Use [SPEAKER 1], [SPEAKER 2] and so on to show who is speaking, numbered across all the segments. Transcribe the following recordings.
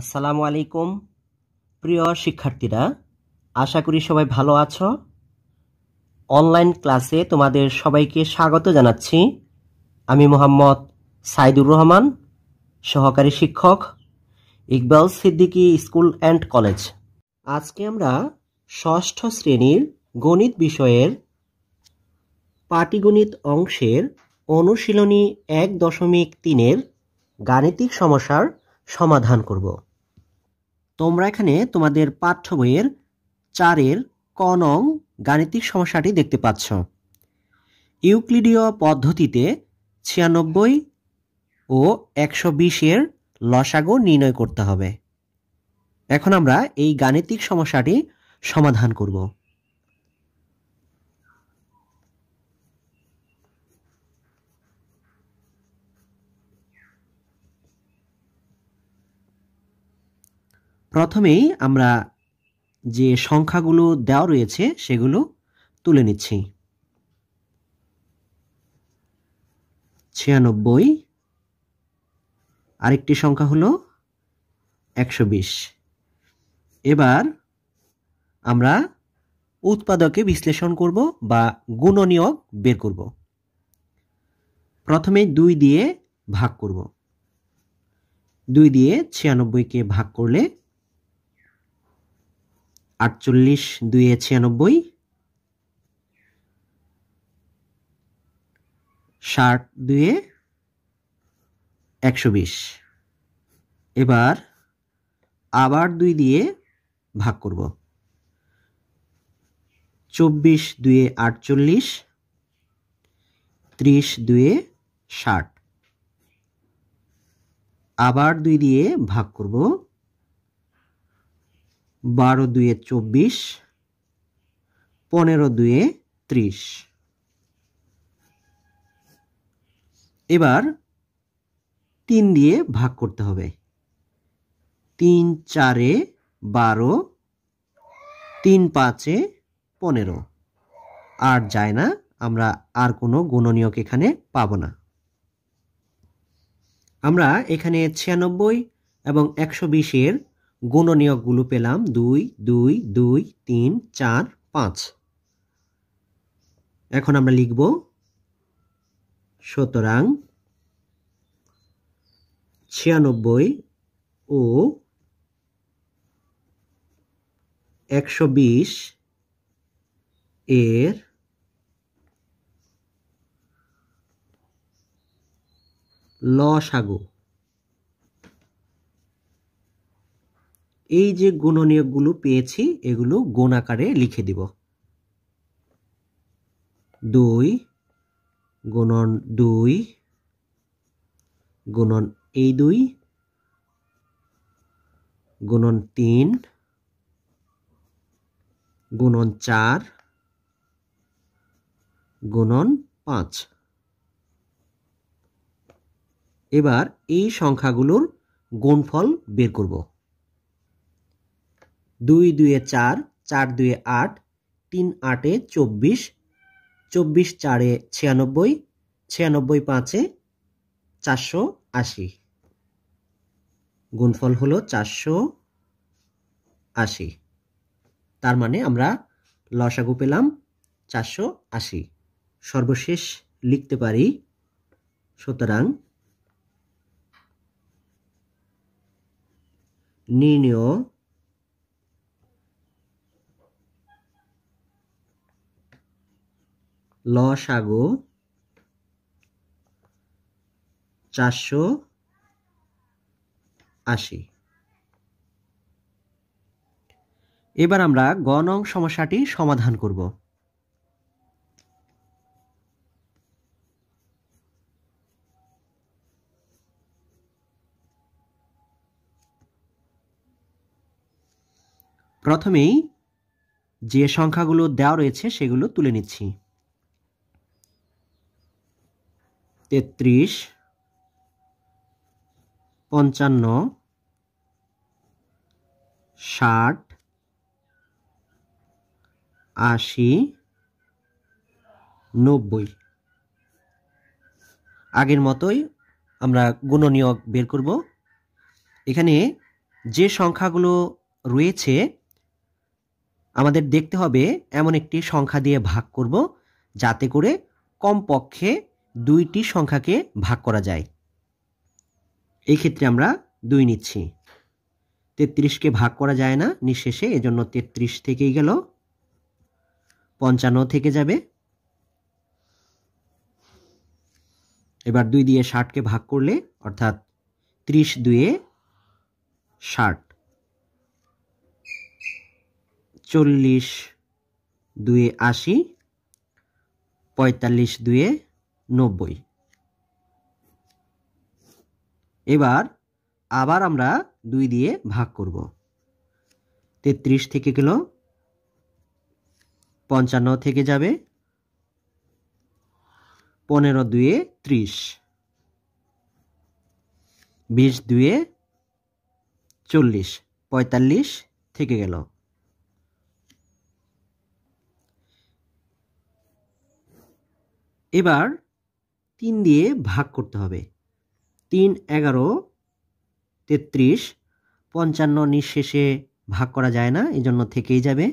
[SPEAKER 1] আসসালামু আলাইকুম প্রিয় শিক্ষার্থীরা আশা করি সবাই ভালো আছো অনলাইন ক্লাসে তোমাদের সবাইকে স্বাগত জানাচ্ছি আমি মোহাম্মদ সাইদুর রহমান সহকারী শিক্ষক Iqbal Siddiqui school and college আজকে আমরা ষষ্ঠ শ্রেণীর গণিত বিষয়ের পাটিগণিত অংশের অনুশীলনী এক দশমিক তিনের গাণিতিক সমস্যার সমাধান করব তোমরা এখানে তোমাদের পাঠ্য বইয়ের চারের কনং গাণিতিক সমস্যাটি দেখতে পাচ্ছ ইউক্লিডীয় পদ্ধতিতে ছিয়ানব্বই ও একশো বিশের লসাগু নির্ণয় করতে হবে এখন আমরা এই গাণিতিক সমস্যাটি সমাধান করব প্রথমেই আমরা যে সংখ্যাগুলো দেওয়া রয়েছে সেগুলো তুলে নিচ্ছি ছিয়ানব্বই আরেকটি সংখ্যা হলো একশো বিশ এবার আমরা উৎপাদকে বিশ্লেষণ করব বা গুণনীয়ক বের করব প্রথমে দুই দিয়ে ভাগ করব দুই দিয়ে ছিয়ানব্বইকে ভাগ করলে আটচল্লিশ দুইয়ে ছিয়ানব্বই ষাট দুয়ে একশো বিশ এবার আবার দুই দিয়ে ভাগ করব চব্বিশ দুয়ে আটচল্লিশ ত্রিশ দুয়ে ষাট আবার দুই দিয়ে ভাগ করব বারো দুয়ে চব্বিশ পনেরো দুয়ে ত্রিশ এবার তিন দিয়ে ভাগ করতে হবে তিন চারে বারো তিন পাঁচে পনেরো আর যায় না আমরা আর কোনো গুণনীয়ক এখানে পাব না আমরা এখানে ছিয়ানব্বই এবং একশো বিশের গুণনীয়কগুলো পেলাম দুই দুই দুই তিন চার পাঁচ এখন আমরা লিখব সুতরাং ছিয়ানব্বই ও একশো বিশ এর লসাগু এই যে গুণনীয়কগুলো পেয়েছি এগুলো গুণ আকারে লিখে দিব দুই গুণন দুই গুণন এই দুই গুণন তিন গুণন চার গুণন পাঁচ এবার এই সংখ্যাগুলোর গুণফল বের করব দুই দুয়ে চার চার দুয়ে আট তিন আটে চব্বিশ চব্বিশ চারে ছিয়ানব্বই ছিয়ানব্বই পাঁচে চারশো আশি গুণফল হলো চারশো আশি তার মানে আমরা লসাগু পেলাম চারশো আশি সর্বশেষ লিখতে পারি সুতরাং নির্ণয় সাগো চারশো আশি এবার আমরা গণং সমস্যাটি সমাধান করব প্রথমেই যে সংখ্যাগুলো দেওয়া রয়েছে সেগুলো তুলে নিচ্ছি তেত্রিশ পঞ্চান্ন ষাট আশি নব্বই আগের মতোই আমরা গুণনীয়ক বের করব এখানে যে সংখ্যাগুলো রয়েছে আমাদের দেখতে হবে এমন একটি সংখ্যা দিয়ে ভাগ করব যাতে করে কমপক্ষে দুইটি সংখ্যাকে ভাগ করা যায় এই ক্ষেত্রে আমরা দুই নিচ্ছি তেত্রিশকে ভাগ করা যায় না নিঃশেষে এজন্য তেত্রিশ থেকেই গেল পঞ্চান্ন থেকে যাবে এবার দুই দিয়ে ষাটকে ভাগ করলে অর্থাৎ ত্রিশ দুয়ে ষাট চল্লিশ দুয়ে আশি পঁয়তাল্লিশ দুয়ে নব্বই এবার আবার আমরা দুই দিয়ে ভাগ করব তেত্রিশ থেকে গেল পঞ্চান্ন থেকে যাবে পনেরো দুয়ে ত্রিশ বিশ দুয়ে চল্লিশ পঁয়তাল্লিশ থেকে গেল এবার তিন দিয়ে ভাগ করতে হবে তিন এগারো তেত্রিশ পঞ্চান্ন নিঃশেষে ভাগ করা যায় না এই জন্য থেকেই যাবে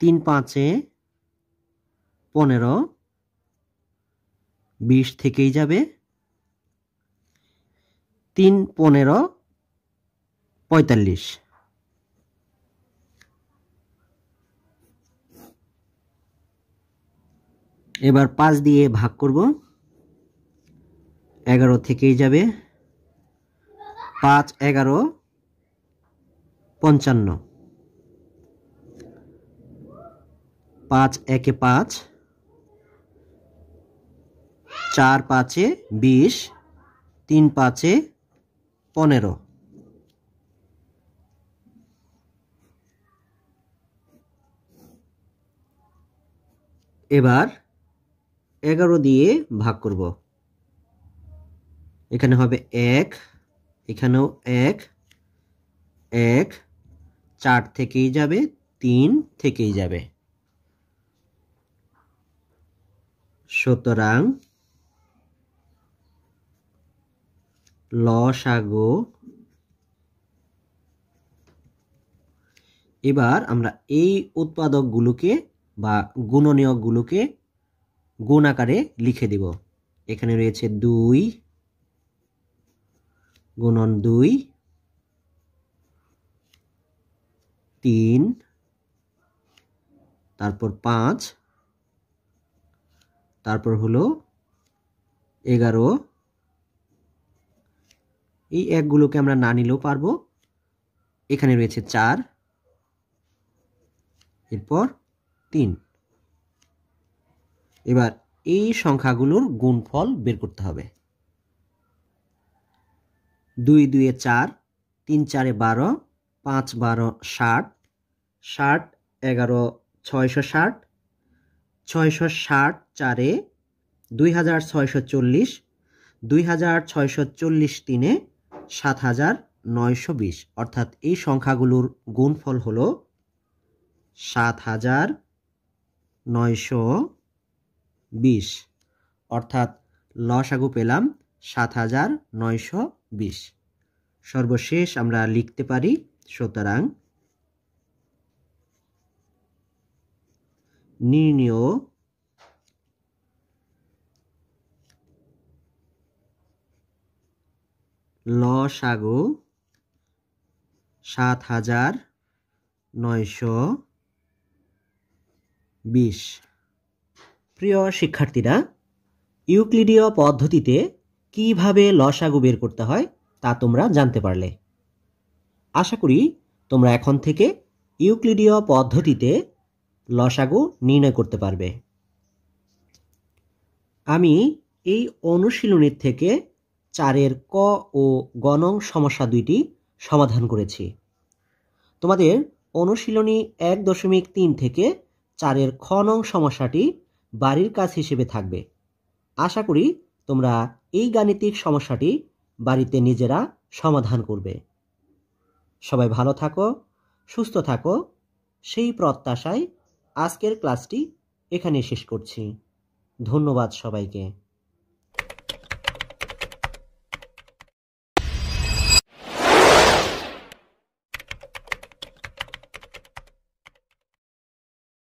[SPEAKER 1] তিন পাঁচে পনেরো বিশ থেকেই যাবে তিন পনেরো পঁয়তাল্লিশ এবার পাঁচ দিয়ে ভাগ করব এগারো থেকেই যাবে পাঁচ এগারো পঞ্চান্ন পাঁচ একে পাঁচ চার পাঁচে বিশ তিন পাঁচে পনেরো এবার এগারো দিয়ে ভাগ করব এখানে হবে এক এখানেও এক এক চার থেকেই যাবে তিন থেকেই যাবে সুতরাং লসাগো এবার আমরা এই উৎপাদকগুলোকে বা গুণনীয়কগুলোকে গুণ আকারে লিখে দিব এখানে রয়েছে দুই গুণন দুই তিন তারপর পাঁচ তারপর হলো এগারো এই একগুলোকে আমরা না নিলেও পারবো এখানে রয়েছে চার এরপর তিন এবার এই সংখ্যাগুলোর গুণফল বের করতে হবে দুই দুয়ে চার তিন চারে বারো পাঁচ বারো ষাট ষাট এগারো ছয়শো ষাট ছয়শো ষাট চারে দুই হাজার ছয়শো চল্লিশ দুই হাজার ছয়শো চল্লিশ তিনে সাত হাজার নয়শো বিশ অর্থাৎ এই সংখ্যাগুলোর গুণফল হল সাত হাজার নয়শো বিশ অর্থাৎ লসাগু পেলাম সাত হাজার নয়শো বিশ সর্বশেষ আমরা লিখতে পারি সুতরাং নির্ণীয় লসাগু সাত হাজার নয়শো বিশ প্রিয় শিক্ষার্থীরা ইউক্লিডীয় পদ্ধতিতে কিভাবে লসাগু বের করতে হয় তা তোমরা জানতে পারলে আশা করি তোমরা এখন থেকে ইউক্লিডীয় পদ্ধতিতে লসাগু নির্ণয় করতে পারবে আমি এই অনুশীলনীর থেকে চারের ক ও গণং সমস্যা দুইটি সমাধান করেছি তোমাদের অনুশীলনী এক দশমিক তিন থেকে চারের খ নং সমস্যাটি বাড়ির কাজ হিসেবে থাকবে আশা করি তোমরা এই গাণিতিক সমস্যাটি বাড়িতে নিজেরা সমাধান করবে সবাই ভালো থাকো সুস্থ থাকো সেই প্রত্যাশায় আজকের ক্লাসটি এখানে শেষ করছি ধন্যবাদ সবাইকে